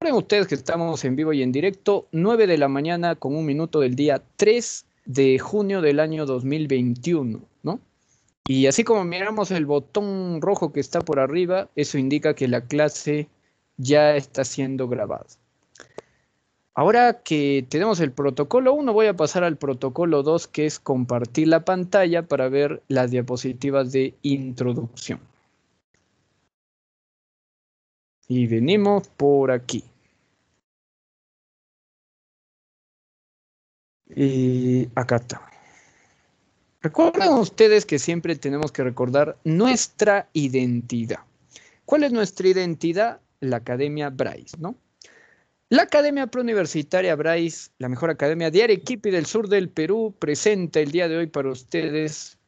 Recuerden ustedes que estamos en vivo y en directo, 9 de la mañana con un minuto del día 3 de junio del año 2021, ¿no? Y así como miramos el botón rojo que está por arriba, eso indica que la clase ya está siendo grabada. Ahora que tenemos el protocolo 1, voy a pasar al protocolo 2, que es compartir la pantalla para ver las diapositivas de introducción. Y venimos por aquí. Y acá está. Recuerden ustedes que siempre tenemos que recordar nuestra identidad. ¿Cuál es nuestra identidad? La Academia Bryce, ¿no? La Academia Preuniversitaria Bryce, la mejor academia de Arequipa y del sur del Perú, presenta el día de hoy para ustedes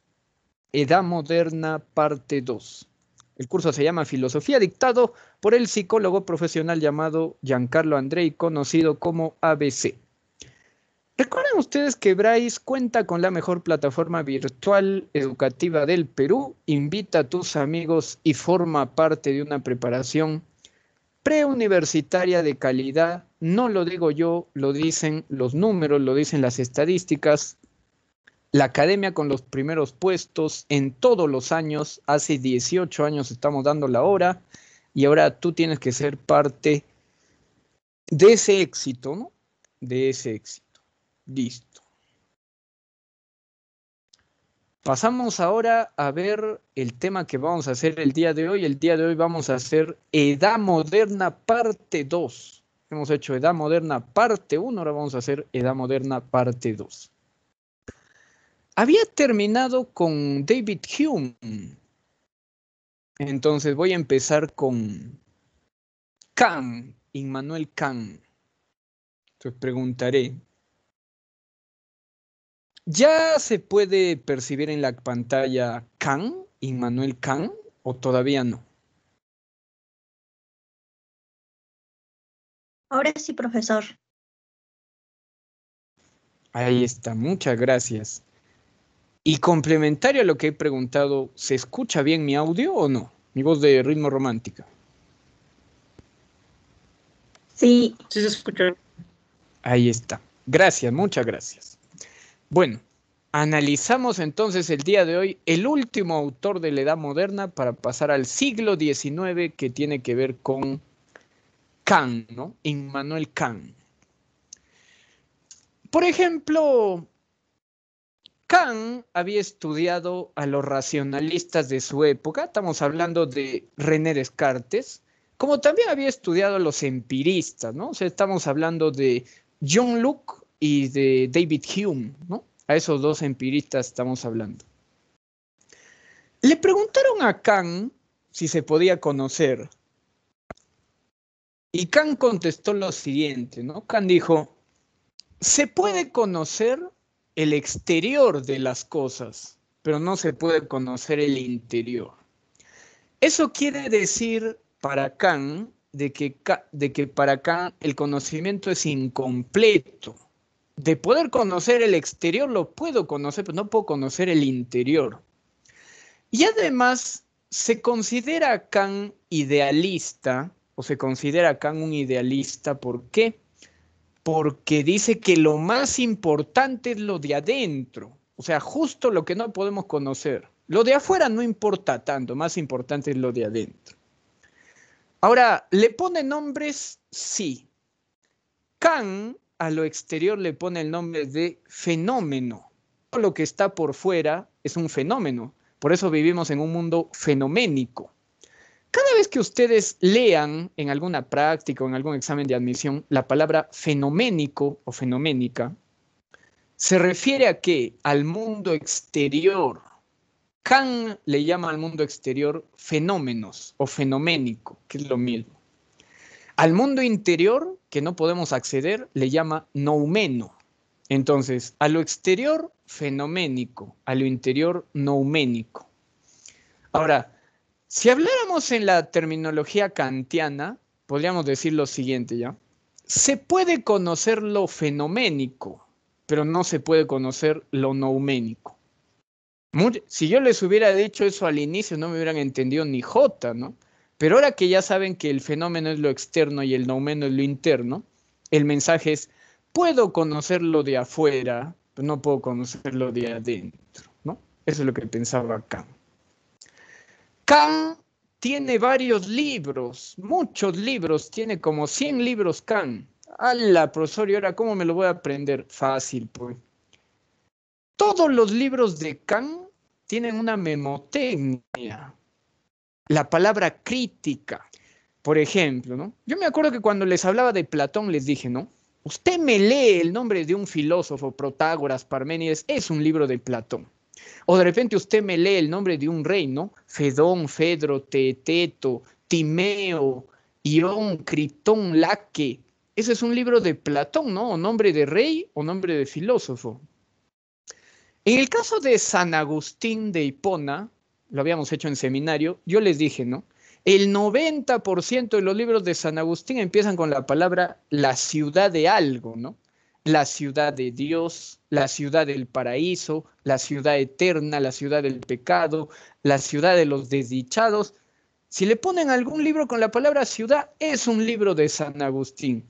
Edad Moderna, parte 2. El curso se llama Filosofía, dictado por el psicólogo profesional llamado Giancarlo Andrei, conocido como ABC. Recuerden ustedes que Bryce cuenta con la mejor plataforma virtual educativa del Perú. Invita a tus amigos y forma parte de una preparación preuniversitaria de calidad. No lo digo yo, lo dicen los números, lo dicen las estadísticas. La academia con los primeros puestos en todos los años. Hace 18 años estamos dando la hora y ahora tú tienes que ser parte de ese éxito, ¿no? De ese éxito. Listo. Pasamos ahora a ver el tema que vamos a hacer el día de hoy. El día de hoy vamos a hacer Edad Moderna parte 2. Hemos hecho Edad Moderna parte 1, ahora vamos a hacer Edad Moderna parte 2. Había terminado con David Hume. Entonces voy a empezar con Kant, Immanuel Kant. Entonces preguntaré, ¿Ya se puede percibir en la pantalla Khan, Immanuel Khan, o todavía no? Ahora sí, profesor. Ahí está, muchas gracias. Y complementario a lo que he preguntado, ¿se escucha bien mi audio o no? Mi voz de ritmo romántica. Sí. Sí se escucha. Ahí está. Gracias, muchas gracias. Bueno, Analizamos entonces el día de hoy el último autor de la Edad Moderna para pasar al siglo XIX que tiene que ver con Kant, ¿no? Immanuel Kant. Por ejemplo, Kant había estudiado a los racionalistas de su época, estamos hablando de René Descartes, como también había estudiado a los empiristas, ¿no? O sea, estamos hablando de John Locke y de David Hume, ¿no? A esos dos empiristas estamos hablando. Le preguntaron a Kant si se podía conocer. Y Kant contestó lo siguiente, ¿no? Kant dijo, se puede conocer el exterior de las cosas, pero no se puede conocer el interior. Eso quiere decir para Kant de que, de que para Kant el conocimiento es incompleto de poder conocer el exterior, lo puedo conocer, pero no puedo conocer el interior. Y además, se considera a Kant idealista, o se considera a Kant un idealista, ¿por qué? Porque dice que lo más importante es lo de adentro, o sea, justo lo que no podemos conocer. Lo de afuera no importa tanto, más importante es lo de adentro. Ahora, ¿le pone nombres? Sí. Kant a lo exterior le pone el nombre de fenómeno. Todo lo que está por fuera es un fenómeno. Por eso vivimos en un mundo fenoménico. Cada vez que ustedes lean en alguna práctica o en algún examen de admisión la palabra fenoménico o fenoménica, se refiere a qué? Al mundo exterior. Kant le llama al mundo exterior fenómenos o fenoménico, que es lo mismo. Al mundo interior que no podemos acceder le llama noumeno. Entonces, a lo exterior, fenoménico, a lo interior, nouménico. Ahora, si habláramos en la terminología kantiana, podríamos decir lo siguiente ya. Se puede conocer lo fenoménico, pero no se puede conocer lo nouménico. si yo les hubiera dicho eso al inicio, no me hubieran entendido ni jota, ¿no? Pero ahora que ya saben que el fenómeno es lo externo y el noumeno es lo interno, el mensaje es, puedo conocerlo de afuera, pero no puedo conocerlo de adentro, ¿no? Eso es lo que pensaba Kant. Kant tiene varios libros, muchos libros, tiene como 100 libros Kant. ¡Hala, profesor! ¿Y ahora cómo me lo voy a aprender? Fácil, pues. Todos los libros de Kant tienen una memotecnia la palabra crítica. Por ejemplo, ¿no? Yo me acuerdo que cuando les hablaba de Platón les dije, ¿no? Usted me lee el nombre de un filósofo, Protágoras, Parménides, es un libro de Platón. O de repente usted me lee el nombre de un rey, ¿no? Fedón, Fedro, Teteto, Timeo, Ión, Critón, Laque. Ese es un libro de Platón, ¿no? O nombre de rey o nombre de filósofo. En el caso de San Agustín de Hipona, lo habíamos hecho en seminario, yo les dije, ¿no? El 90% de los libros de San Agustín empiezan con la palabra la ciudad de algo, ¿no? La ciudad de Dios, la ciudad del paraíso, la ciudad eterna, la ciudad del pecado, la ciudad de los desdichados. Si le ponen algún libro con la palabra ciudad, es un libro de San Agustín.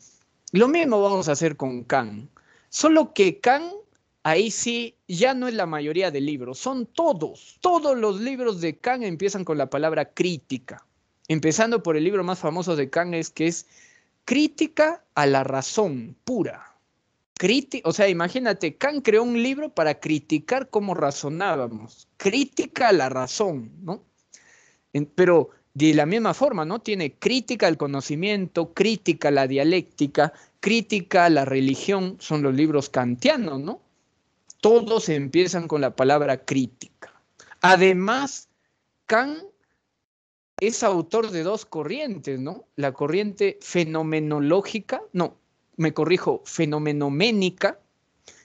Lo mismo vamos a hacer con Kant, solo que Kant ahí sí ya no es la mayoría de libros, son todos. Todos los libros de Kant empiezan con la palabra crítica. Empezando por el libro más famoso de Kant es que es Crítica a la razón pura. o sea, imagínate, Kant creó un libro para criticar cómo razonábamos. Crítica a la razón, ¿no? pero de la misma forma, ¿no? Tiene crítica al conocimiento, crítica a la dialéctica, crítica a la religión, son los libros kantianos, ¿no? Todos empiezan con la palabra crítica. Además, Kant es autor de dos corrientes, ¿no? La corriente fenomenológica, no, me corrijo, fenomenoménica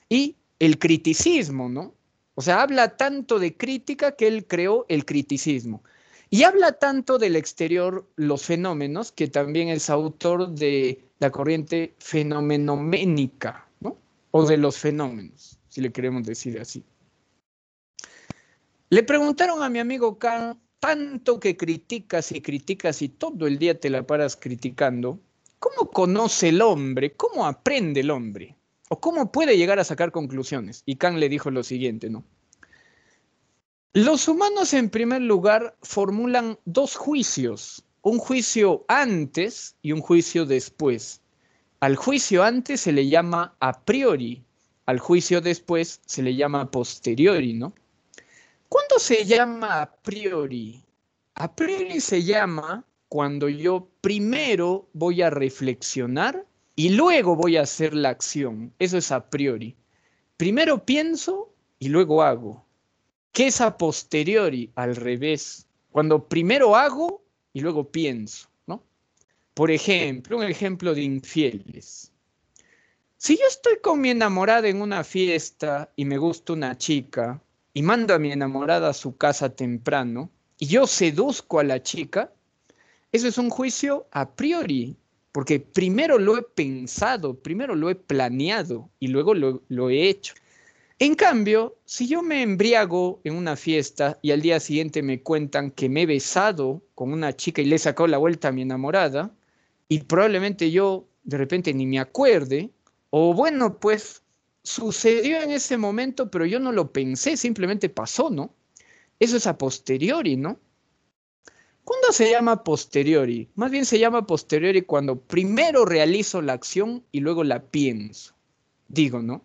y el criticismo, ¿no? O sea, habla tanto de crítica que él creó el criticismo. Y habla tanto del exterior los fenómenos que también es autor de la corriente fenomenoménica, ¿no? O de los fenómenos si le queremos decir así. Le preguntaron a mi amigo Kant tanto que criticas y criticas y todo el día te la paras criticando, ¿cómo conoce el hombre? ¿Cómo aprende el hombre? ¿O cómo puede llegar a sacar conclusiones? Y Kant le dijo lo siguiente, ¿no? Los humanos en primer lugar formulan dos juicios, un juicio antes y un juicio después. Al juicio antes se le llama a priori al juicio después se le llama posteriori, ¿no? ¿Cuándo se llama a priori? A priori se llama cuando yo primero voy a reflexionar y luego voy a hacer la acción. Eso es a priori. Primero pienso y luego hago. ¿Qué es a posteriori? Al revés. Cuando primero hago y luego pienso, ¿no? Por ejemplo, un ejemplo de infieles. Si yo estoy con mi enamorada en una fiesta y me gusta una chica y mando a mi enamorada a su casa temprano y yo seduzco a la chica, eso es un juicio a priori, porque primero lo he pensado, primero lo he planeado y luego lo, he hecho. En cambio, si yo me embriago en una fiesta y al día siguiente me cuentan que me he besado con una chica y le he sacado la vuelta a mi enamorada, y probablemente yo de repente ni me acuerde, o bueno, pues sucedió en ese momento, pero yo no lo pensé, simplemente pasó, ¿no? Eso es a posteriori, ¿no? ¿Cuándo se llama posteriori? Más bien se llama posteriori cuando primero realizo la acción y luego la pienso. Digo, ¿no?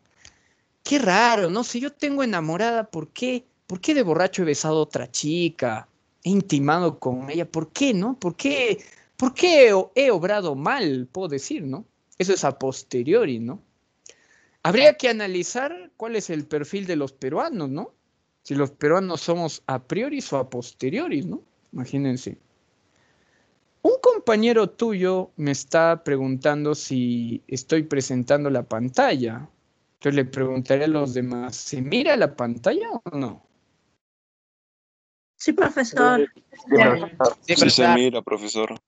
Qué raro, ¿no? Si yo tengo enamorada, ¿por qué? ¿Por qué de borracho he besado a otra chica? He intimado con ella. ¿Por qué, no? ¿Por qué? ¿Por qué he obrado mal? Puedo decir, ¿no? Eso es a posteriori, ¿no? Habría ah. que analizar cuál es el perfil de los peruanos, ¿no? Si los peruanos somos a priori o a posteriori, ¿no? Imagínense. Un compañero tuyo me está preguntando si estoy presentando la pantalla. Entonces le preguntaré a los demás, ¿se mira la pantalla o no? Sí, profesor. Sí, Sí, se mira, profesor.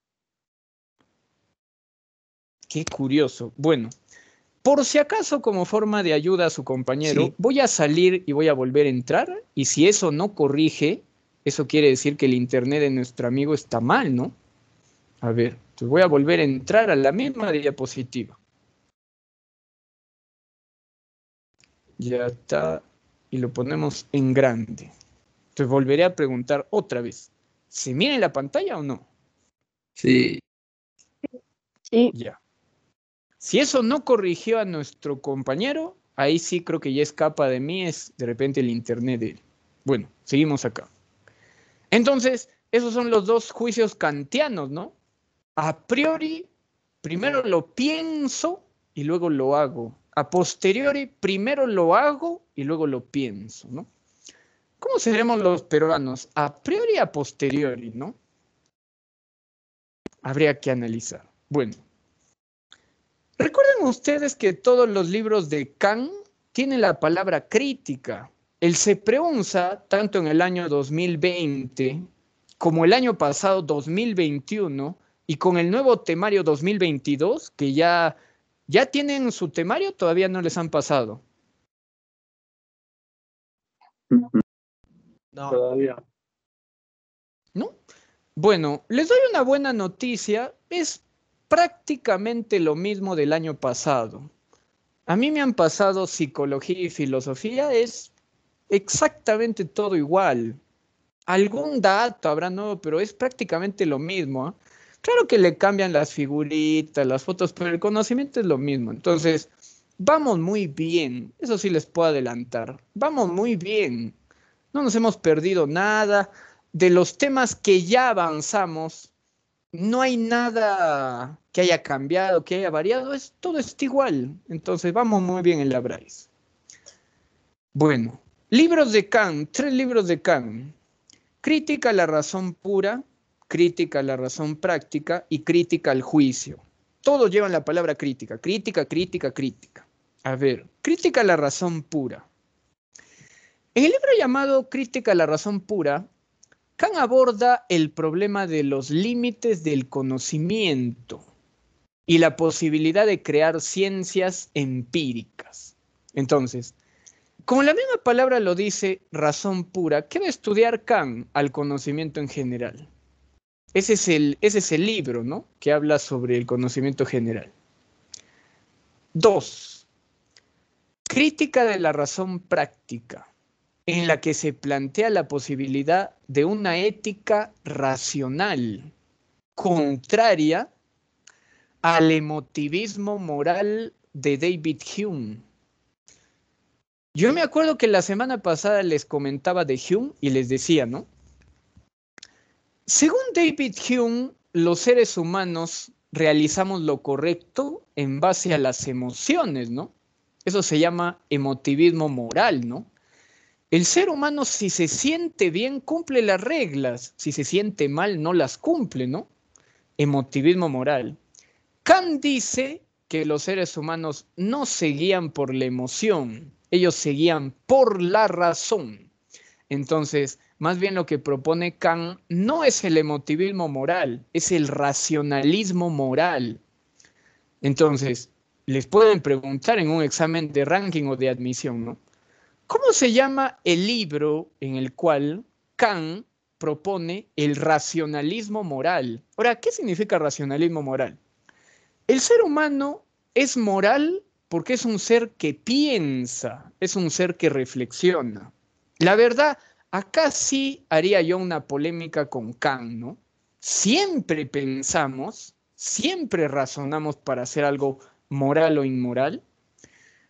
Qué curioso. Bueno, por si acaso como forma de ayuda a su compañero, voy a salir y voy a volver a entrar. Y si eso no corrige, eso quiere decir que el internet de nuestro amigo está mal, ¿no? A ver, voy a volver a entrar a la misma diapositiva. Ya está. Y lo ponemos en grande. Entonces volveré a preguntar otra vez. ¿Se mira la pantalla o no? Sí. Sí. Ya. Si eso no corrigió a nuestro compañero, ahí sí creo que ya escapa de mí, es de repente el internet de él. Bueno, seguimos acá. Entonces, esos son los dos juicios kantianos, ¿no? A priori, primero lo pienso y luego lo hago. A posteriori, primero lo hago y luego lo pienso, ¿no? ¿Cómo seremos los peruanos? A priori, a posteriori, ¿no? Habría que analizar. Bueno, Recuerden ustedes que todos los libros de Kant tienen la palabra crítica. El pronuncia tanto en el año 2020 como el año pasado 2021, y con el nuevo temario 2022, que ya, ya tienen su temario, todavía no les han pasado. No. Todavía. ¿No? Bueno, les doy una buena noticia. Es prácticamente lo mismo del año pasado. A mí me han pasado psicología y filosofía, es exactamente todo igual. Algún dato habrá nuevo, pero es prácticamente lo mismo. ¿eh? Claro que le cambian las figuritas, las fotos, pero el conocimiento es lo mismo. Entonces, vamos muy bien. Eso sí les puedo adelantar. Vamos muy bien. No nos hemos perdido nada. De los temas que ya avanzamos, no hay nada que haya cambiado, que haya variado, es, todo está igual. Entonces vamos muy bien en la Bryce. Bueno, libros de Kant, tres libros de Kant. Crítica a la razón pura, crítica a la razón práctica y crítica al juicio. Todos llevan la palabra crítica, crítica, crítica, crítica. A ver, crítica a la razón pura. En el libro llamado Crítica a la razón pura, Kant aborda el problema de los límites del conocimiento y la posibilidad de crear ciencias empíricas. Entonces, como la misma palabra lo dice, razón pura, ¿qué va a estudiar Kant al conocimiento en general? Ese es el, ese es el libro, ¿no? Que habla sobre el conocimiento general. Dos, crítica de la razón práctica en la que se plantea la posibilidad de una ética racional contraria al emotivismo moral de David Hume. Yo me acuerdo que la semana pasada les comentaba de Hume y les decía, ¿no? Según David Hume, los seres humanos realizamos lo correcto en base a las emociones, ¿no? Eso se llama emotivismo moral, ¿no? El ser humano, si se siente bien, cumple las reglas. Si se siente mal, no las cumple, ¿no? Emotivismo moral. Kant dice que los seres humanos no se guían por la emoción, ellos se guían por la razón. Entonces, más bien lo que propone Kant no es el emotivismo moral, es el racionalismo moral. Entonces, les pueden preguntar en un examen de ranking o de admisión, ¿no? ¿Cómo se llama el libro en el cual Kant propone el racionalismo moral? Ahora, ¿qué significa racionalismo moral? El ser humano es moral porque es un ser que piensa, es un ser que reflexiona. La verdad, acá sí haría yo una polémica con Kant, ¿no? Siempre pensamos, siempre razonamos para hacer algo moral o inmoral,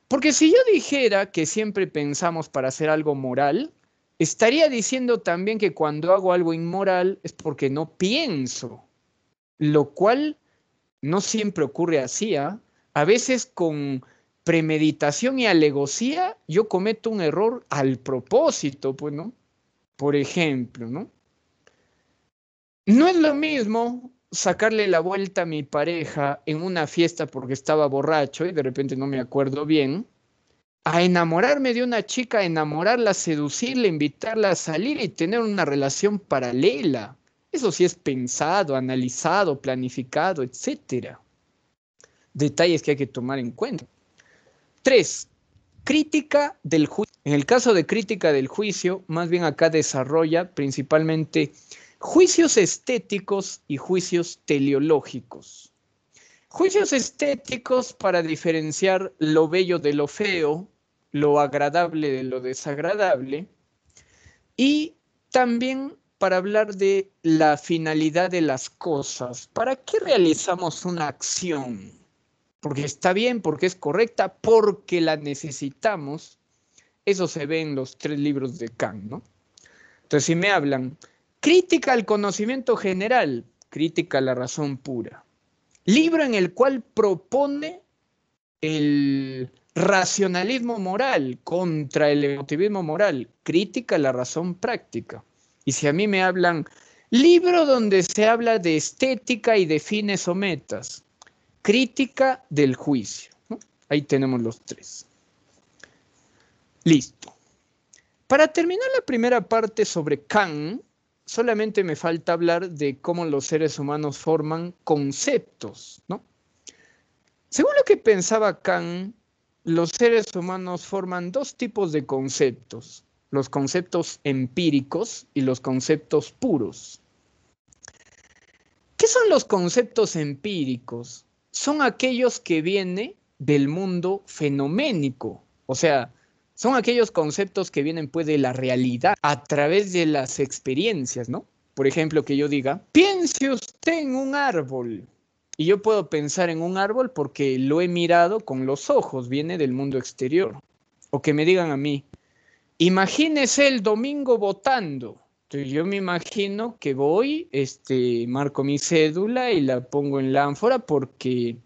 porque si yo dijera que siempre pensamos para hacer algo moral, estaría diciendo también que cuando hago algo inmoral es porque no pienso, lo cual no siempre ocurre así. ¿ah? A veces con premeditación y alegosía yo cometo un error al propósito, pues, ¿no? Por ejemplo, ¿no? No es lo mismo sacarle la vuelta a mi pareja en una fiesta porque estaba borracho y de repente no me acuerdo bien, a enamorarme de una chica, enamorarla, seducirla, invitarla a salir y tener una relación paralela. Eso sí es pensado, analizado, planificado, etc. Detalles que hay que tomar en cuenta. Tres, crítica del juicio. En el caso de crítica del juicio, más bien acá desarrolla principalmente Juicios estéticos y juicios teleológicos. Juicios estéticos para diferenciar lo bello de lo feo, lo agradable de lo desagradable y también para hablar de la finalidad de las cosas. ¿Para qué realizamos una acción? Porque está bien, porque es correcta, porque la necesitamos. Eso se ve en los tres libros de Kant, ¿no? Entonces, si me hablan, Crítica al conocimiento general, crítica a la razón pura. Libro en el cual propone el racionalismo moral contra el emotivismo moral, crítica a la razón práctica. Y si a mí me hablan, libro donde se habla de estética y de fines o metas, crítica del juicio. Ahí tenemos los tres. Listo. Para terminar la primera parte sobre Kant, solamente me falta hablar de cómo los seres humanos forman conceptos, ¿no? Según lo que pensaba Kant, los seres humanos forman dos tipos de conceptos, los conceptos empíricos y los conceptos puros. ¿Qué son los conceptos empíricos? Son aquellos que vienen del mundo fenoménico, o sea, son aquellos conceptos que vienen pues de la realidad a través de las experiencias, ¿no? Por ejemplo, que yo diga, piense usted en un árbol. Y yo puedo pensar en un árbol porque lo he mirado con los ojos, viene del mundo exterior. O que me digan a mí, imagínese el domingo votando. yo me imagino que voy, este, marco mi cédula y la pongo en la ánfora porque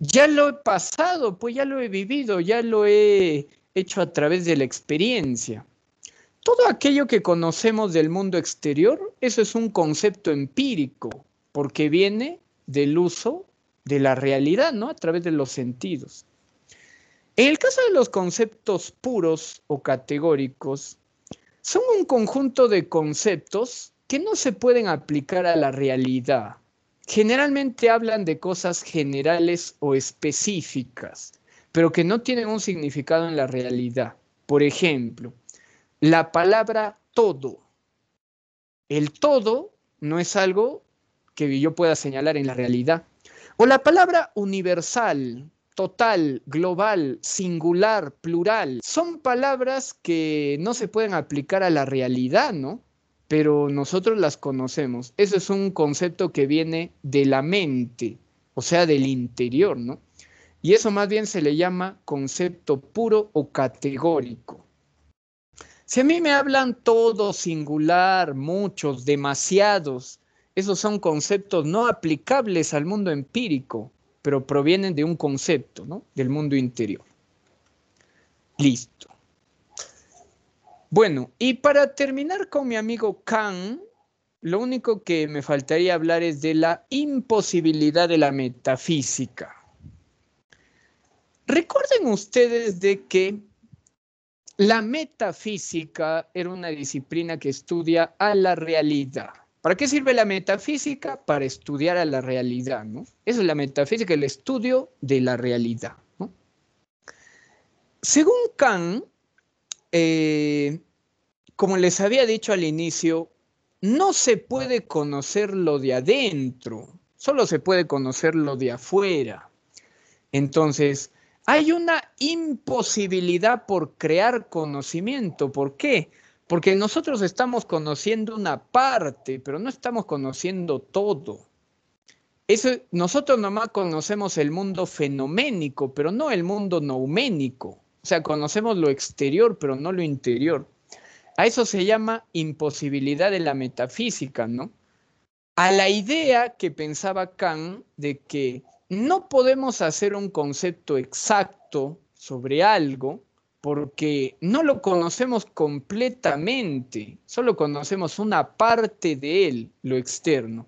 ya lo he pasado, pues ya lo he vivido, ya lo he hecho a través de la experiencia. Todo aquello que conocemos del mundo exterior, eso es un concepto empírico, porque viene del uso de la realidad, ¿no? A través de los sentidos. En el caso de los conceptos puros o categóricos, son un conjunto de conceptos que no se pueden aplicar a la realidad. Generalmente hablan de cosas generales o específicas pero que no tienen un significado en la realidad. Por ejemplo, la palabra todo. El todo no es algo que yo pueda señalar en la realidad. O la palabra universal, total, global, singular, plural, son palabras que no se pueden aplicar a la realidad, ¿no? Pero nosotros las conocemos. Eso es un concepto que viene de la mente, o sea, del interior, ¿no? Y eso más bien se le llama concepto puro o categórico. Si a mí me hablan todo, singular, muchos, demasiados, esos son conceptos no aplicables al mundo empírico, pero provienen de un concepto, ¿no? Del mundo interior. Listo. Bueno, y para terminar con mi amigo Kant, lo único que me faltaría hablar es de la imposibilidad de la metafísica. Recuerden ustedes de que la metafísica era una disciplina que estudia a la realidad. ¿Para qué sirve la metafísica? Para estudiar a la realidad, ¿no? Eso es la metafísica, el estudio de la realidad. Según Kant, eh, como les había dicho al inicio, no se puede conocer lo de adentro, solo se puede conocer lo de afuera. Entonces, hay una imposibilidad por crear conocimiento. ¿Por qué? Porque nosotros estamos conociendo una parte, pero no estamos conociendo todo. nosotros nomás conocemos el mundo fenoménico, pero no el mundo nouménico. O sea, conocemos lo exterior, pero no lo interior. A eso se llama imposibilidad de la metafísica, ¿no? A la idea que pensaba Kant de que no podemos hacer un concepto exacto sobre algo porque no lo conocemos completamente, solo conocemos una parte de él, lo externo,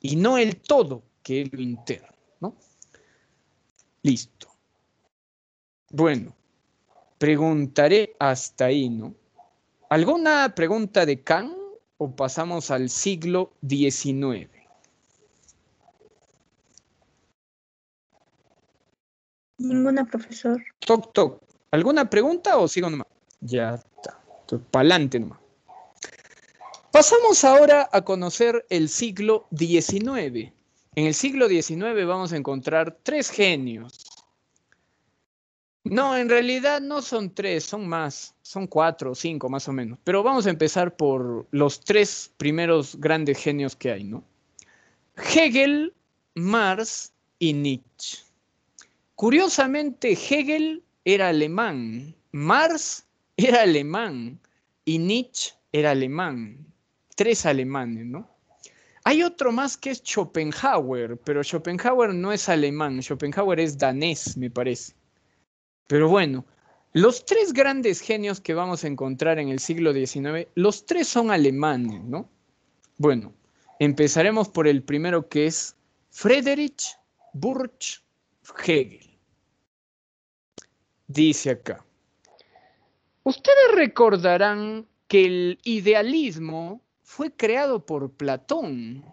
y no el todo, que es lo interno. ¿no? Listo. Bueno, preguntaré hasta ahí, ¿no? ¿Alguna pregunta de Kant o pasamos al siglo XIX? Ninguna, profesor. Toc, toc. ¿Alguna pregunta o sigo nomás? Ya está. Pa'lante nomás. Pasamos ahora a conocer el siglo XIX. En el siglo XIX vamos a encontrar tres genios. No, en realidad no son tres, son más, son cuatro o cinco más o menos. Pero vamos a empezar por los tres primeros grandes genios que hay, ¿no? Hegel, Marx y Nietzsche. Curiosamente, Hegel era alemán, Marx era alemán y Nietzsche era alemán. Tres alemanes, ¿no? Hay otro más que es Schopenhauer, pero Schopenhauer no es alemán, Schopenhauer es danés, me parece. Pero bueno, los tres grandes genios que vamos a encontrar en el siglo XIX, los tres son alemanes, ¿no? Bueno, empezaremos por el primero que es Friedrich Burch Hegel. Dice acá. Ustedes recordarán que el idealismo fue creado por Platón.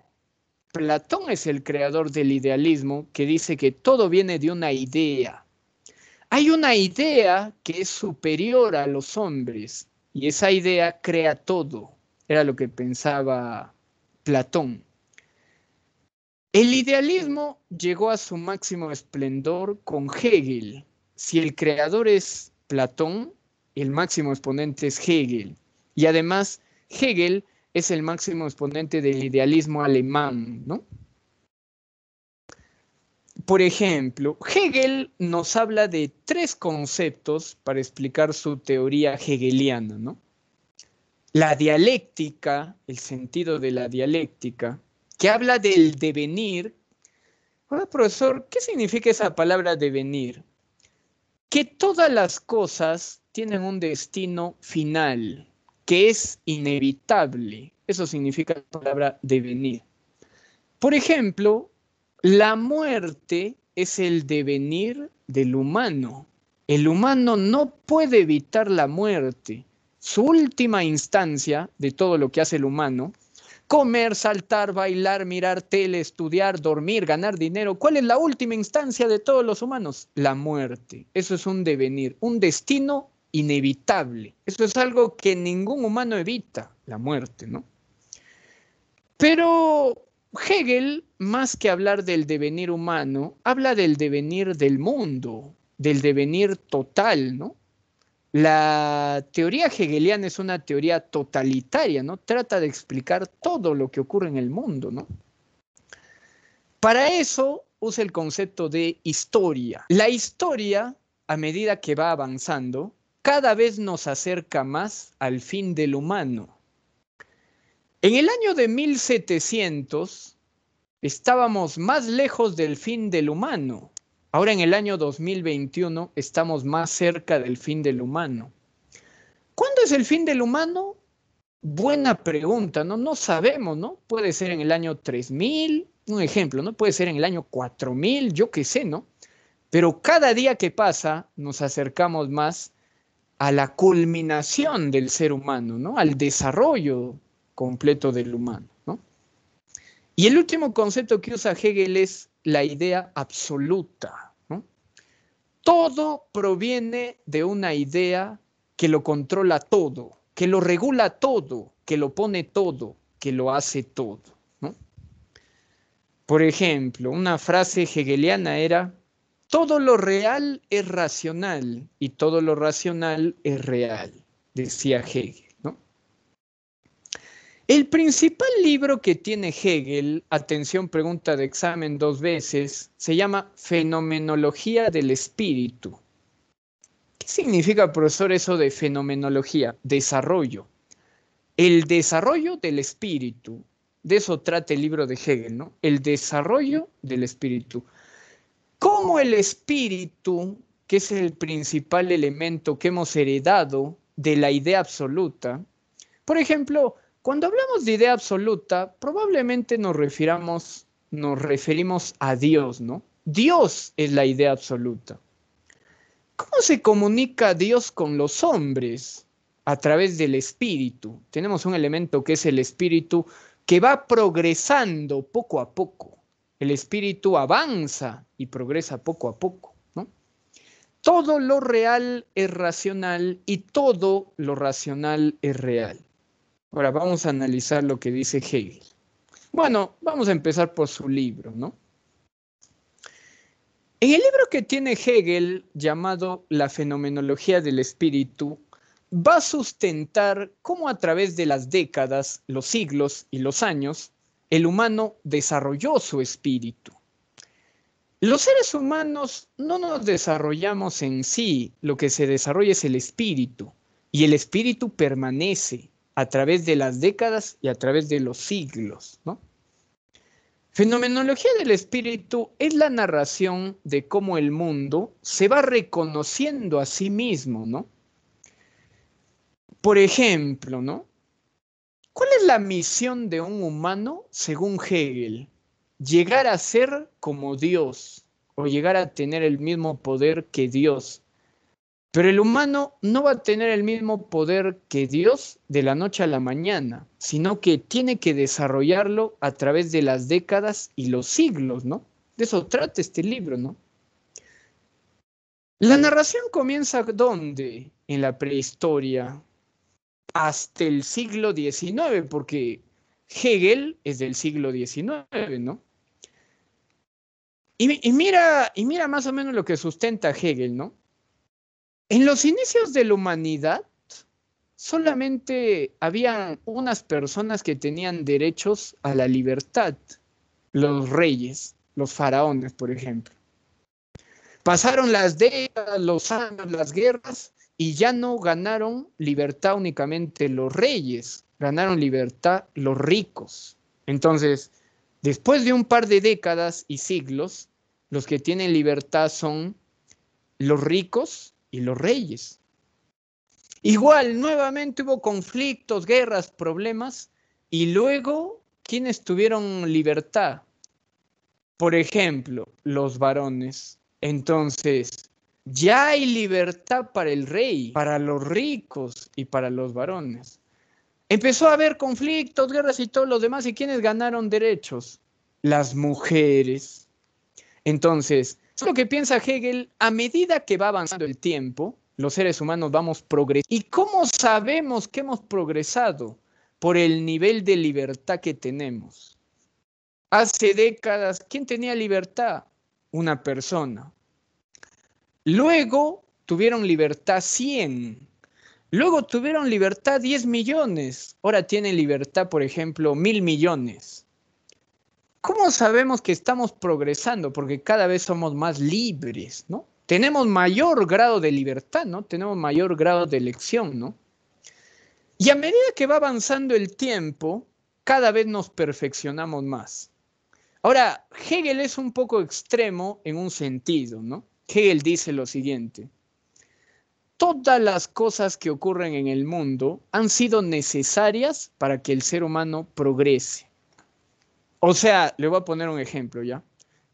Platón es el creador del idealismo que dice que todo viene de una idea. Hay una idea que es superior a los hombres y esa idea crea todo. Era lo que pensaba Platón. El idealismo llegó a su máximo esplendor con Hegel, si el creador es Platón, el máximo exponente es Hegel. Y además, Hegel es el máximo exponente del idealismo alemán, ¿no? Por ejemplo, Hegel nos habla de tres conceptos para explicar su teoría hegeliana, ¿no? La dialéctica, el sentido de la dialéctica, que habla del devenir. Hola, profesor, ¿qué significa esa palabra devenir? que todas las cosas tienen un destino final, que es inevitable. Eso significa la palabra devenir. Por ejemplo, la muerte es el devenir del humano. El humano no puede evitar la muerte. Su última instancia de todo lo que hace el humano comer, saltar, bailar, mirar tele, estudiar, dormir, ganar dinero. ¿Cuál es la última instancia de todos los humanos? La muerte. Eso es un devenir, un destino inevitable. Eso es algo que ningún humano evita, la muerte, ¿no? Pero Hegel, más que hablar del devenir humano, habla del devenir del mundo, del devenir total, ¿no? La teoría hegeliana es una teoría totalitaria, ¿no? Trata de explicar todo lo que ocurre en el mundo, ¿no? Para eso usa el concepto de historia. La historia, a medida que va avanzando, cada vez nos acerca más al fin del humano. En el año de 1700 estábamos más lejos del fin del humano Ahora en el año 2021 estamos más cerca del fin del humano. ¿Cuándo es el fin del humano? Buena pregunta, ¿no? No sabemos, ¿no? Puede ser en el año 3000, un ejemplo, ¿no? Puede ser en el año 4000, yo qué sé, ¿no? Pero cada día que pasa nos acercamos más a la culminación del ser humano, ¿no? Al desarrollo completo del humano, ¿no? Y el último concepto que usa Hegel es la idea absoluta. Todo proviene de una idea que lo controla todo, que lo regula todo, que lo pone todo, que lo hace todo. Por ejemplo, una frase hegeliana era, todo lo real es racional y todo lo racional es real, decía Hegel. El principal libro que tiene Hegel, atención pregunta de examen dos veces, se llama Fenomenología del Espíritu. ¿Qué significa, profesor, eso de fenomenología? Desarrollo. El desarrollo del espíritu. De eso trata el libro de Hegel, ¿no? El desarrollo del espíritu. ¿Cómo el espíritu, que es el principal elemento que hemos heredado de la idea absoluta, por ejemplo, cuando hablamos de idea absoluta, probablemente nos refiramos, nos referimos a Dios, ¿no? Dios es la idea absoluta. ¿Cómo se comunica Dios con los hombres? A través del espíritu. Tenemos un elemento que es el espíritu que va progresando poco a poco. El espíritu avanza y progresa poco a poco. ¿no? Todo lo real es racional y todo lo racional es real. Ahora vamos a analizar lo que dice Hegel. Bueno, vamos a empezar por su libro, ¿no? En el libro que tiene Hegel, llamado La fenomenología del espíritu, va a sustentar cómo a través de las décadas, los siglos y los años, el humano desarrolló su espíritu. Los seres humanos no nos desarrollamos en sí, lo que se desarrolla es el espíritu, y el espíritu permanece a través de las décadas y a través de los siglos, ¿no? Fenomenología del espíritu es la narración de cómo el mundo se va reconociendo a sí mismo, ¿no? Por ejemplo, ¿no? ¿Cuál es la misión de un humano según Hegel? Llegar a ser como Dios o llegar a tener el mismo poder que Dios pero el humano no va a tener el mismo poder que Dios de la noche a la mañana, sino que tiene que desarrollarlo a través de las décadas y los siglos, ¿no? De eso trata este libro, ¿no? La narración comienza ¿dónde? En la prehistoria, hasta el siglo XIX, porque Hegel es del siglo XIX, ¿no? Y, mira, y mira más o menos lo que sustenta Hegel, ¿no? En los inicios de la humanidad, solamente había unas personas que tenían derechos a la libertad, los reyes, los faraones, por ejemplo. Pasaron las décadas, los años, las guerras, y ya no ganaron libertad únicamente los reyes, ganaron libertad los ricos. Entonces, después de un par de décadas y siglos, los que tienen libertad son los ricos, y los reyes. Igual, nuevamente hubo conflictos, guerras, problemas, y luego, ¿quiénes tuvieron libertad? Por ejemplo, los varones. Entonces, ya hay libertad para el rey, para los ricos y para los varones. Empezó a haber conflictos, guerras y todos los demás. ¿Y quiénes ganaron derechos? Las mujeres. Entonces, es lo que piensa Hegel, a medida que va avanzando el tiempo, los seres humanos vamos progresando. ¿Y cómo sabemos que hemos progresado? Por el nivel de libertad que tenemos. Hace décadas, ¿quién tenía libertad? Una persona. Luego tuvieron libertad 100. Luego tuvieron libertad 10 millones. Ahora tienen libertad, por ejemplo, mil millones. ¿cómo sabemos que estamos progresando? Porque cada vez somos más libres, ¿no? Tenemos mayor grado de libertad, ¿no? Tenemos mayor grado de elección, ¿no? Y a medida que va avanzando el tiempo, cada vez nos perfeccionamos más. Ahora, Hegel es un poco extremo en un sentido, ¿no? Hegel dice lo siguiente, todas las cosas que ocurren en el mundo han sido necesarias para que el ser humano progrese. O sea, le voy a poner un ejemplo ya.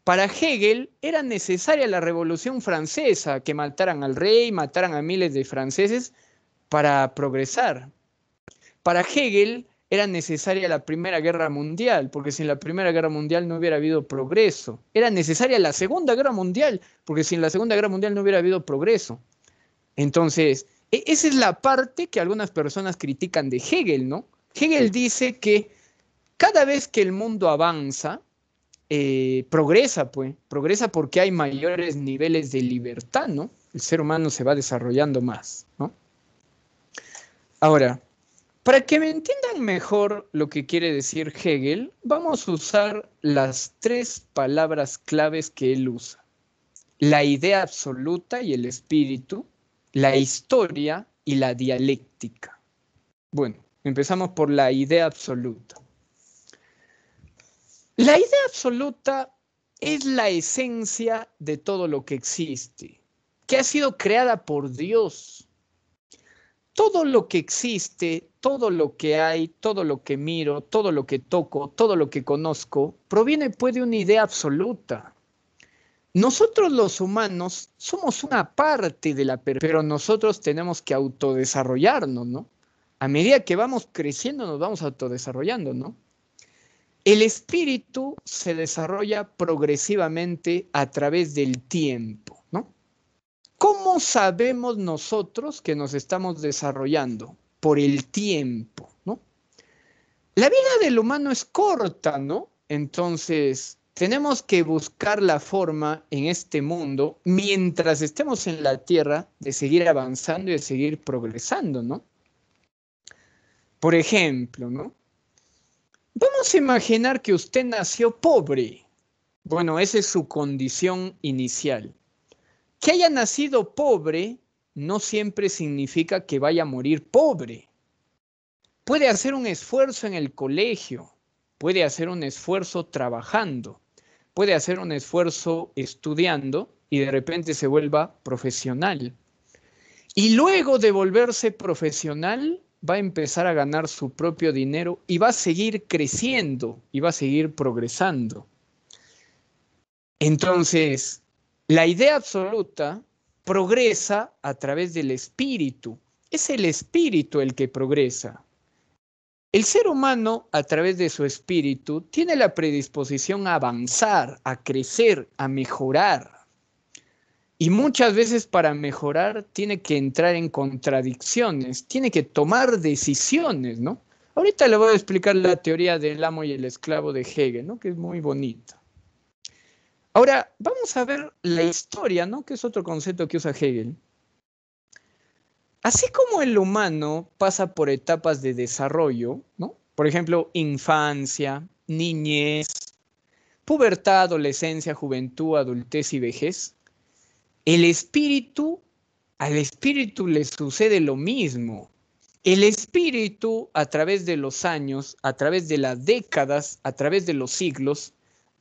Para Hegel era necesaria la Revolución Francesa, que mataran al rey, mataran a miles de franceses para progresar. Para Hegel era necesaria la Primera Guerra Mundial, porque sin la Primera Guerra Mundial no hubiera habido progreso. Era necesaria la Segunda Guerra Mundial, porque sin la Segunda Guerra Mundial no hubiera habido progreso. Entonces, e-, esa es la parte que algunas personas critican de Hegel, ¿no? Hegel dice que cada vez que el mundo avanza, eh, progresa, pues, progresa porque hay mayores niveles de libertad, ¿no? El ser humano se va desarrollando más, ¿no? Ahora, para que me entiendan mejor lo que quiere decir Hegel, vamos a usar las tres palabras claves que él usa. La idea absoluta y el espíritu, la historia y la dialéctica. Bueno, empezamos por la idea absoluta. La idea absoluta es la esencia de todo lo que existe, que ha sido creada por Dios. Todo lo que existe, todo lo que hay, todo lo que miro, todo lo que toco, todo lo que conozco, proviene pues de una idea absoluta. Nosotros los humanos somos una parte de la persona, pero nosotros tenemos que autodesarrollarnos, ¿no? A medida que vamos creciendo nos vamos autodesarrollando, ¿no? El espíritu se desarrolla progresivamente a través del tiempo, ¿no? ¿Cómo sabemos nosotros que nos estamos desarrollando? Por el tiempo, ¿no? La vida del humano es corta, ¿no? Entonces, tenemos que buscar la forma en este mundo, mientras estemos en la Tierra, de seguir avanzando y de seguir progresando, ¿no? Por ejemplo, ¿no? Vamos a imaginar que usted nació pobre. Bueno, esa es su condición inicial. Que haya nacido pobre no siempre significa que vaya a morir pobre. Puede hacer un esfuerzo en el colegio, puede hacer un esfuerzo trabajando, puede hacer un esfuerzo estudiando y de repente se vuelva profesional. Y luego de volverse profesional, va a empezar a ganar su propio dinero y va a seguir creciendo y va a seguir progresando. Entonces, la idea absoluta progresa a través del espíritu. Es el espíritu el que progresa. El ser humano, a través de su espíritu, tiene la predisposición a avanzar, a crecer, a mejorar, y muchas veces para mejorar tiene que entrar en contradicciones, tiene que tomar decisiones, ¿no? Ahorita le voy a explicar la teoría del amo y el esclavo de Hegel, ¿no? Que es muy bonita. Ahora, vamos a ver la historia, ¿no? Que es otro concepto que usa Hegel. Así como el humano pasa por etapas de desarrollo, ¿no? Por ejemplo, infancia, niñez, pubertad, adolescencia, juventud, adultez y vejez el espíritu, al espíritu le sucede lo mismo. El espíritu a través de los años, a través de las décadas, a través de los siglos,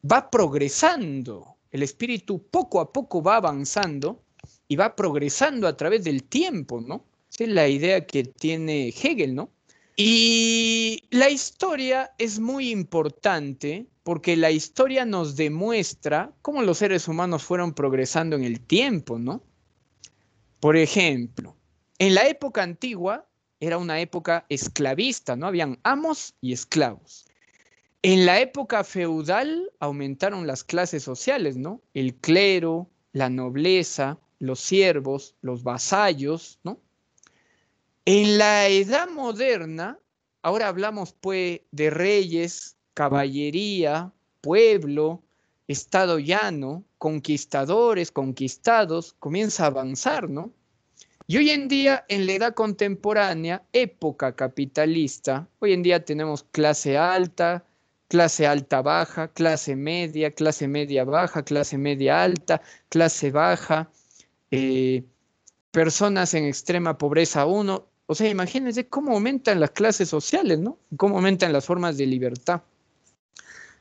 va progresando. El espíritu poco a poco va avanzando y va progresando a través del tiempo, ¿no? Esa es la idea que tiene Hegel, ¿no? Y la historia es muy importante porque la historia nos demuestra cómo los seres humanos fueron progresando en el tiempo, ¿no? Por ejemplo, en la época antigua era una época esclavista, ¿no? Habían amos y esclavos. En la época feudal aumentaron las clases sociales, ¿no? El clero, la nobleza, los siervos, los vasallos, ¿no? En la edad moderna, ahora hablamos pues de reyes, caballería, pueblo, estado llano, conquistadores, conquistados, comienza a avanzar, ¿no? Y hoy en día, en la edad contemporánea, época capitalista, hoy en día tenemos clase alta, clase alta baja, clase media, clase media baja, clase media alta, clase baja, eh, personas en extrema pobreza uno, O sea, imagínense cómo aumentan las clases sociales, ¿no? Cómo aumentan las formas de libertad.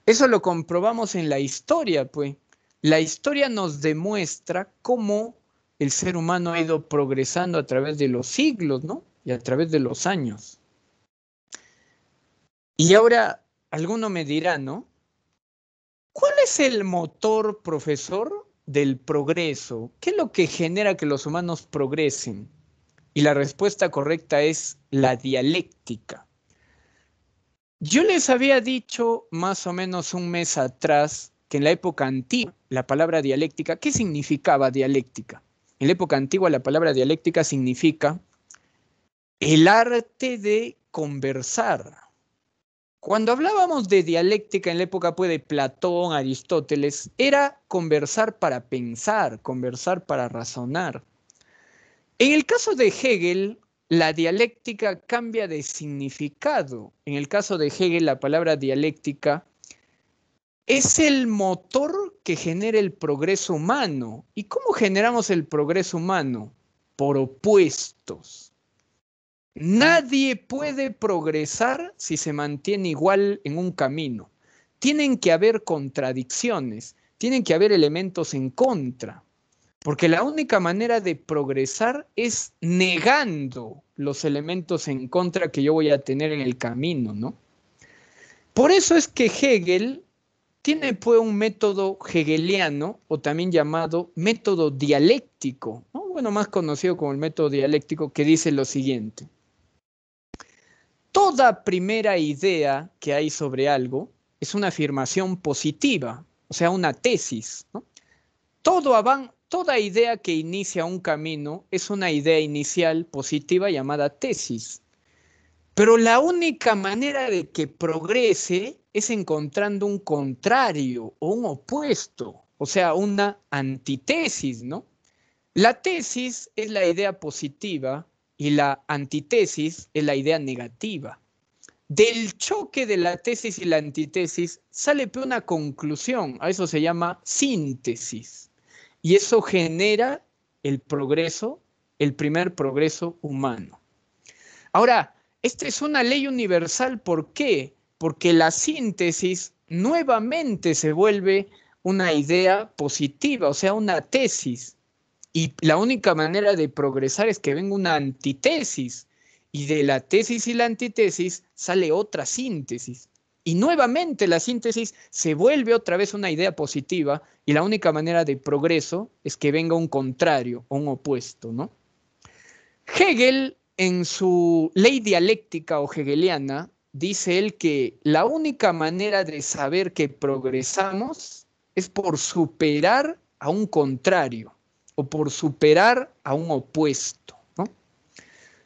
Eso lo comprobamos en la historia, pues. La historia nos demuestra cómo el ser humano ha ido progresando a través de los siglos, ¿no? Y a través de los años. Y ahora alguno me dirá, ¿no? ¿Cuál es el motor, profesor, del progreso? ¿Qué es lo que genera que los humanos progresen? Y la respuesta correcta es la dialéctica. Yo les había dicho más o menos un mes atrás que en la época antigua la palabra dialéctica, ¿qué significaba dialéctica? En la época antigua la palabra dialéctica significa el arte de conversar. Cuando hablábamos de dialéctica en la época pues, de Platón, Aristóteles, era conversar para pensar, conversar para razonar. En el caso de Hegel, la dialéctica cambia de significado. En el caso de Hegel, la palabra dialéctica es el motor que genera el progreso humano. ¿Y cómo generamos el progreso humano? Por opuestos. Nadie puede progresar si se mantiene igual en un camino. Tienen que haber contradicciones, tienen que haber elementos en contra. Porque la única manera de progresar es negando los elementos en contra que yo voy a tener en el camino, ¿no? Por eso es que Hegel tiene pues un método hegeliano o también llamado método dialéctico, bueno, más conocido como el método dialéctico, que dice lo siguiente. Toda primera idea que hay sobre algo es una afirmación positiva, o sea, una tesis. ¿no? Todo, avanza. Toda idea que inicia un camino es una idea inicial positiva llamada tesis. Pero la única manera de que progrese es encontrando un contrario o un opuesto, o sea, una antítesis, ¿no? La tesis es la idea positiva y la antítesis es la idea negativa. Del choque de la tesis y la antítesis sale una conclusión, a eso se llama síntesis. Y eso genera el progreso, el primer progreso humano. Ahora, esta es una ley universal, ¿por qué? Porque la síntesis nuevamente se vuelve una idea positiva, o sea, una tesis. Y la única manera de progresar es que venga una antítesis. Y de la tesis y la antítesis sale otra síntesis. Y nuevamente la síntesis se vuelve otra vez una idea positiva y la única manera de progreso es que venga un contrario, un opuesto, ¿no? Hegel en su ley dialéctica o hegeliana dice él que la única manera de saber que progresamos es por superar a un contrario o por superar a un opuesto. ¿no?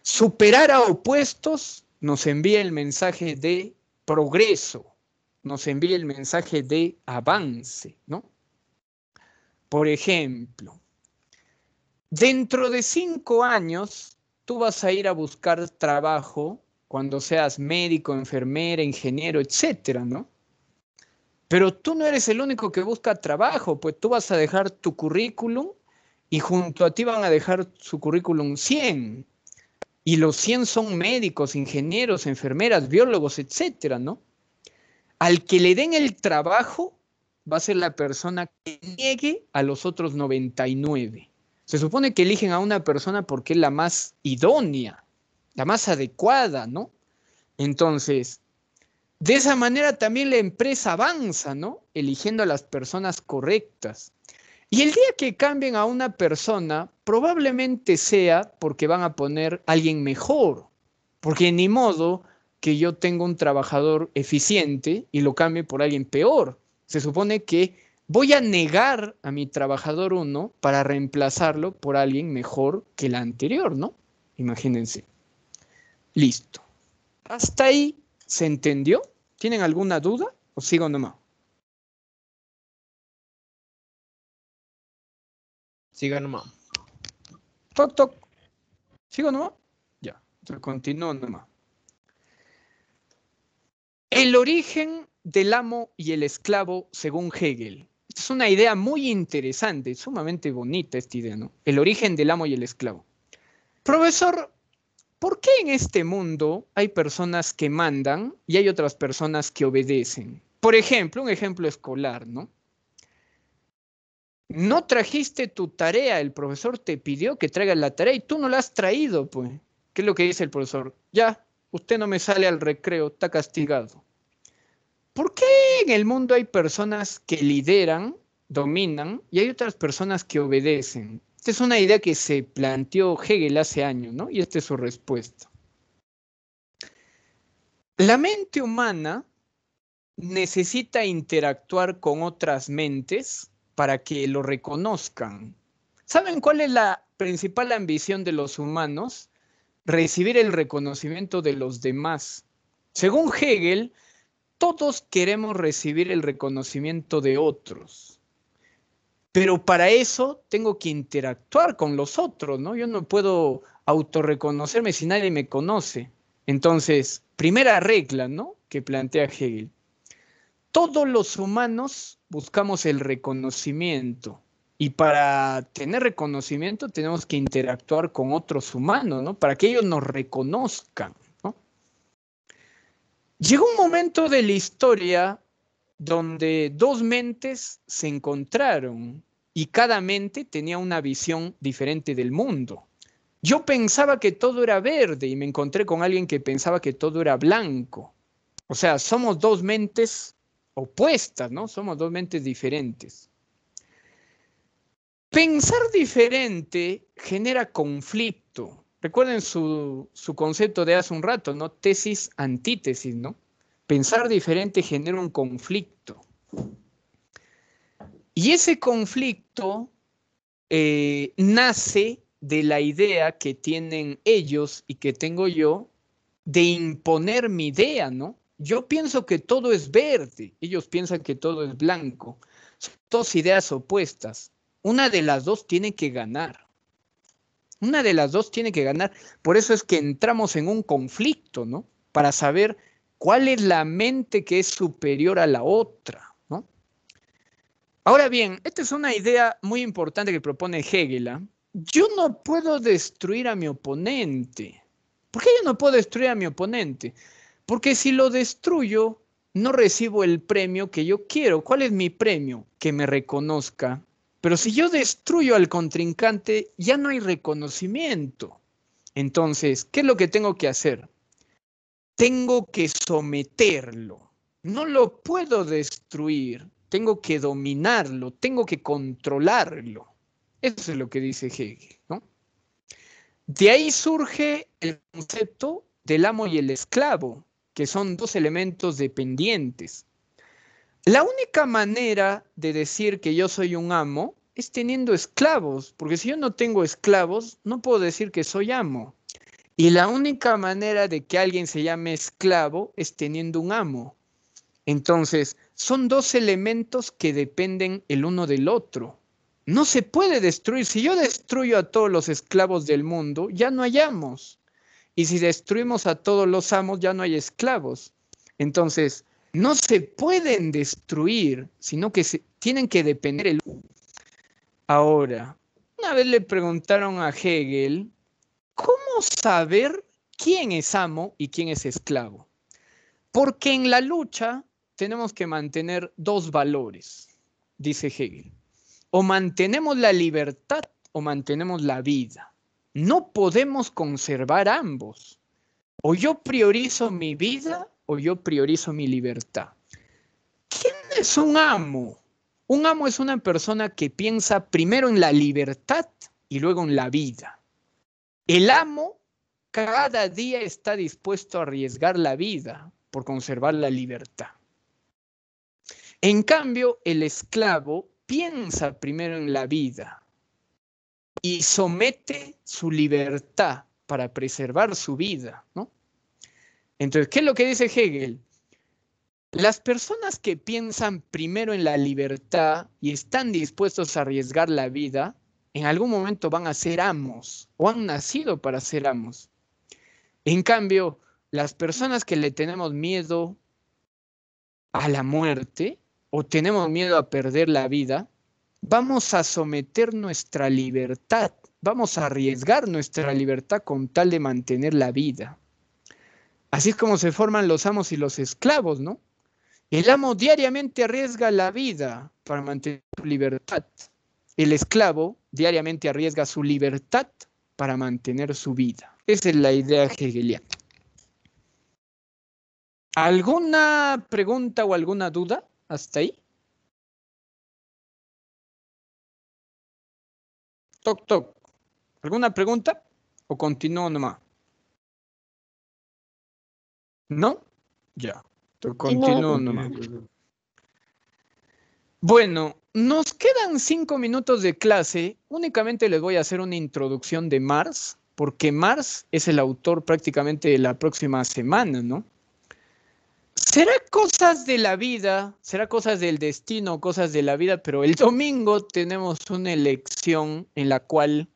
Superar a opuestos nos envía el mensaje de progreso, nos envía el mensaje de avance, ¿no? Por ejemplo, dentro de cinco años tú vas a ir a buscar trabajo cuando seas médico, enfermera, ingeniero, etcétera, ¿no? Pero tú no eres el único que busca trabajo, pues tú vas a dejar tu currículum y junto a ti van a dejar su currículum 100 y los 100 son médicos, ingenieros, enfermeras, biólogos, etcétera, ¿no? Al que le den el trabajo va a ser la persona que niegue a los otros 99. Se supone que eligen a una persona porque es la más idónea, la más adecuada, ¿no? Entonces, de esa manera también la empresa avanza, ¿no? Eligiendo a las personas correctas. Y el día que cambien a una persona, probablemente sea porque van a poner a alguien mejor, porque ni modo que yo tenga un trabajador eficiente y lo cambie por alguien peor. Se supone que voy a negar a mi trabajador uno para reemplazarlo por alguien mejor que el anterior, ¿no? Imagínense. Listo. ¿Hasta ahí se entendió? ¿Tienen alguna duda o sigo nomás? Siga nomás. Toc, toc. ¿Sigo nomás? Ya. Continúo nomás. El origen del amo y el esclavo, según Hegel. Es una idea muy interesante, sumamente bonita esta idea, ¿no? El origen del amo y el esclavo. Profesor, ¿por qué en este mundo hay personas que mandan y hay otras personas que obedecen? Por ejemplo, un ejemplo escolar, ¿no? No trajiste tu tarea, el profesor te pidió que traigas la tarea y tú no la has traído, pues. ¿Qué es lo que dice el profesor? Ya, usted no me sale al recreo, está castigado. ¿Por qué en el mundo hay personas que lideran, dominan, y hay otras personas que obedecen? Esta es una idea que se planteó Hegel hace años, ¿no? Y esta es su respuesta. La mente humana necesita interactuar con otras mentes para que lo reconozcan. ¿Saben cuál es la principal ambición de los humanos? Recibir el reconocimiento de los demás. Según Hegel, todos queremos recibir el reconocimiento de otros. Pero para eso tengo que interactuar con los otros, ¿no? Yo no puedo autorreconocerme si nadie me conoce. Entonces, primera regla, ¿no? Que plantea Hegel todos los humanos buscamos el reconocimiento. Y para tener reconocimiento tenemos que interactuar con otros humanos, ¿no? Para que ellos nos reconozcan, ¿no? Llegó un momento de la historia donde dos mentes se encontraron y cada mente tenía una visión diferente del mundo. Yo pensaba que todo era verde y me encontré con alguien que pensaba que todo era blanco. O sea, somos dos mentes opuestas, ¿no? Somos dos mentes diferentes. Pensar diferente genera conflicto. Recuerden su, concepto de hace un rato, ¿no? Tesis, antítesis, ¿no? Pensar diferente genera un conflicto. Y ese conflicto eh, nace de la idea que tienen ellos y que tengo yo de imponer mi idea, ¿no? Yo pienso que todo es verde, ellos piensan que todo es blanco. Son dos ideas opuestas. Una de las dos tiene que ganar. Una de las dos tiene que ganar. Por eso es que entramos en un conflicto, ¿no? Para saber cuál es la mente que es superior a la otra, ¿no? Ahora bien, esta es una idea muy importante que propone Hegel. ¿ah? Yo no puedo destruir a mi oponente. ¿Por qué yo no puedo destruir a mi oponente? Porque si lo destruyo, no recibo el premio que yo quiero. ¿Cuál es mi premio? Que me reconozca. Pero si yo destruyo al contrincante, ya no hay reconocimiento. Entonces, ¿qué es lo que tengo que hacer? Tengo que someterlo. No lo puedo destruir. Tengo que dominarlo. Tengo que controlarlo. Eso es lo que dice Hegel. De ahí surge el concepto del amo y el esclavo, que son dos elementos dependientes. La única manera de decir que yo soy un amo es teniendo esclavos, porque si yo no tengo esclavos, no puedo decir que soy amo. Y la única manera de que alguien se llame esclavo es teniendo un amo. Entonces, son dos elementos que dependen el uno del otro. No se puede destruir. Si yo destruyo a todos los esclavos del mundo, ya no hay amos. Y si destruimos a todos los amos, ya no hay esclavos. Entonces, no se pueden destruir, sino que se, tienen que depender el Ahora, una vez le preguntaron a Hegel, ¿cómo saber quién es amo y quién es esclavo? Porque en la lucha tenemos que mantener dos valores, dice Hegel. O mantenemos la libertad o mantenemos la vida. No podemos conservar ambos. O yo priorizo mi vida o yo priorizo mi libertad. ¿Quién es un amo? Un amo es una persona que piensa primero en la libertad y luego en la vida. El amo cada día está dispuesto a arriesgar la vida por conservar la libertad. En cambio, el esclavo piensa primero en la vida y somete su libertad para preservar su vida, ¿no? Entonces, ¿qué es lo que dice Hegel? Las personas que piensan primero en la libertad y están dispuestos a arriesgar la vida, en algún momento van a ser amos o han nacido para ser amos. En cambio, las personas que le tenemos miedo a la muerte o tenemos miedo a perder la vida, vamos a someter nuestra libertad, vamos a arriesgar nuestra libertad con tal de mantener la vida. Así es como se forman los amos y los esclavos, ¿no? El amo diariamente arriesga la vida para mantener su libertad. El esclavo diariamente arriesga su libertad para mantener su vida. Esa es la idea hegeliana. ¿Alguna pregunta o alguna duda hasta ahí? Toc, toc. ¿Alguna pregunta? ¿O continúo nomás? ¿No? Ya. Continúo nomás. Bueno, nos quedan cinco minutos de clase. Únicamente les voy a hacer una introducción de Mars, porque Mars es el autor prácticamente de la próxima semana, ¿no? será cosas de la vida, será cosas del destino, cosas de la vida, pero el domingo tenemos una elección en la cual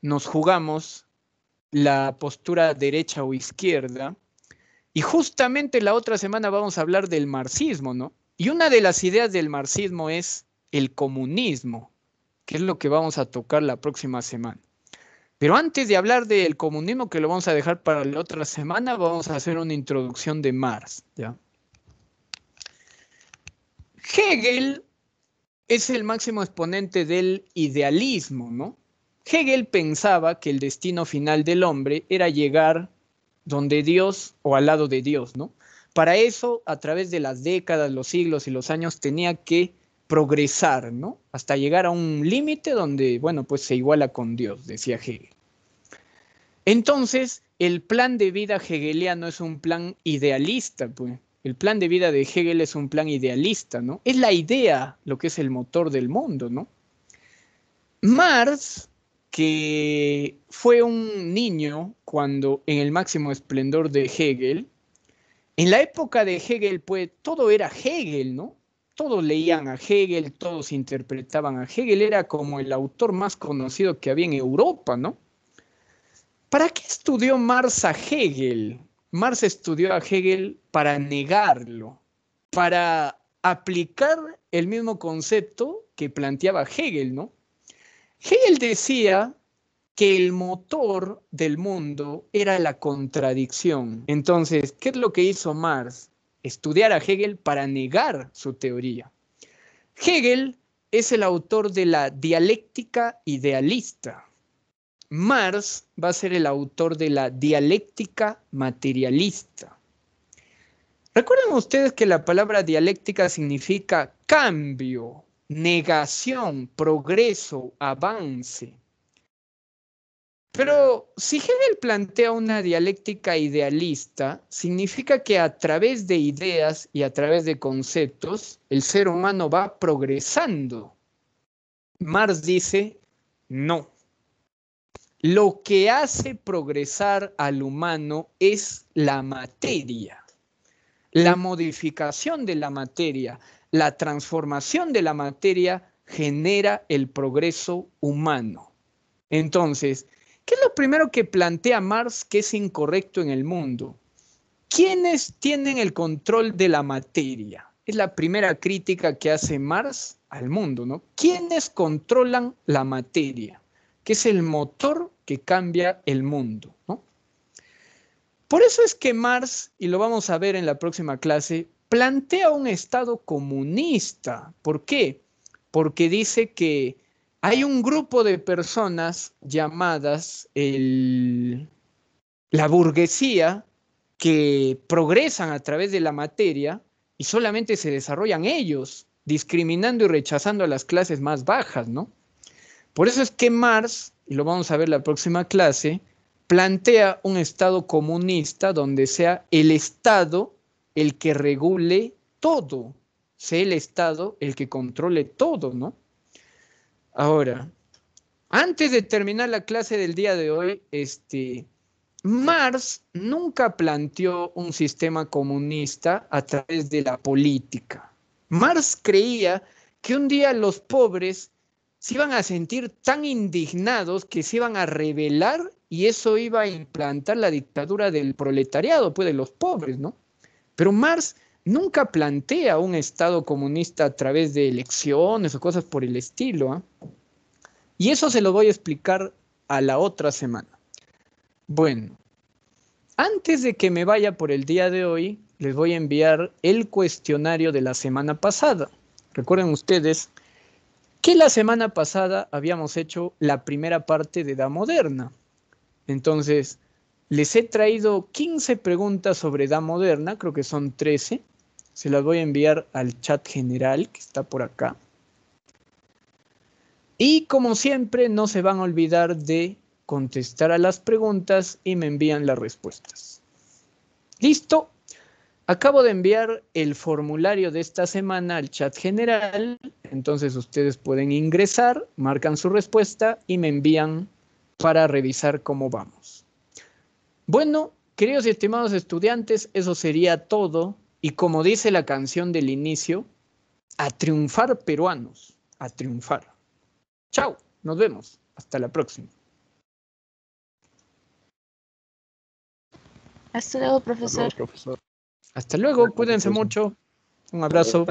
nos jugamos la postura derecha o izquierda. Y justamente la otra semana vamos a hablar del marxismo, ¿no? Y una de las ideas del marxismo es el comunismo, que es lo que vamos a tocar la próxima semana. Pero antes de hablar del comunismo, que lo vamos a dejar para la otra semana, vamos a hacer una introducción de Marx, ¿ya? Hegel es el máximo exponente del idealismo, ¿no? Hegel pensaba que el destino final del hombre era llegar donde Dios o al lado de Dios, ¿no? Para eso, a través de las décadas, los siglos y los años, tenía que progresar, ¿no? Hasta llegar a un límite donde, bueno, pues se iguala con Dios, decía Hegel. Entonces, el plan de vida hegeliano es un plan idealista, pues, el plan de vida de Hegel es un plan idealista, ¿no? Es la idea lo que es el motor del mundo, ¿no? Marx, que fue un niño cuando en el máximo esplendor de Hegel, en la época de Hegel, pues todo era Hegel, ¿no? Todos leían a Hegel, todos interpretaban a Hegel, era como el autor más conocido que había en Europa, ¿no? ¿Para qué estudió Marx a Hegel? Marx estudió a Hegel para negarlo, para aplicar el mismo concepto que planteaba Hegel, ¿no? Hegel decía que el motor del mundo era la contradicción. Entonces, ¿qué es lo que hizo Marx? Estudiar a Hegel para negar su teoría. Hegel es el autor de la dialéctica idealista. Marx va a ser el autor de la dialéctica materialista. Recuerden ustedes que la palabra dialéctica significa cambio, negación, progreso, avance. Pero si Hegel plantea una dialéctica idealista, significa que a través de ideas y a través de conceptos, el ser humano va progresando. Marx dice, no, lo que hace progresar al humano es la materia, la modificación de la materia, la transformación de la materia genera el progreso humano. Entonces, ¿qué es lo primero que plantea Marx que es incorrecto en el mundo? ¿Quiénes tienen el control de la materia? Es la primera crítica que hace Marx al mundo, ¿no? ¿Quiénes controlan la materia? que es el motor que cambia el mundo. ¿no? Por eso es que Marx, y lo vamos a ver en la próxima clase, plantea un Estado comunista. ¿Por qué? Porque dice que hay un grupo de personas llamadas la burguesía que progresan a través de la materia y solamente se desarrollan ellos, discriminando y rechazando a las clases más bajas, ¿no? Por eso es que Marx, y lo vamos a ver la próxima clase, plantea un Estado comunista donde sea el Estado el que regule todo, sea el Estado el que controle todo, ¿no? Ahora, antes de terminar la clase del día de hoy, este, Marx nunca planteó un sistema comunista a través de la política. Marx creía que un día los pobres se iban a sentir tan indignados que se iban a rebelar y eso iba a implantar la dictadura del proletariado, pues de los pobres, ¿no? Pero Marx nunca plantea un Estado comunista a través de elecciones o cosas por el estilo. ¿ah? Y eso se lo voy a explicar a la otra semana. Bueno, antes de que me vaya por el día de hoy, les voy a enviar el cuestionario de la semana pasada. Recuerden ustedes, que la semana pasada habíamos hecho la primera parte de Edad Moderna. Entonces, les he traído 15 preguntas sobre Edad Moderna, creo que son 13. Se las voy a enviar al chat general que está por acá. Y como siempre, no se van a olvidar de contestar a las preguntas y me envían las respuestas. ¿Listo? Acabo de enviar el formulario de esta semana al chat general, entonces ustedes pueden ingresar, marcan su respuesta y me envían para revisar cómo vamos. Bueno, queridos y estimados estudiantes, eso sería todo y como dice la canción del inicio, a triunfar peruanos, a triunfar. Chao, nos vemos, hasta la próxima. Hasta luego, profesor. profesor. Hasta luego, cuídense mucho. Un abrazo.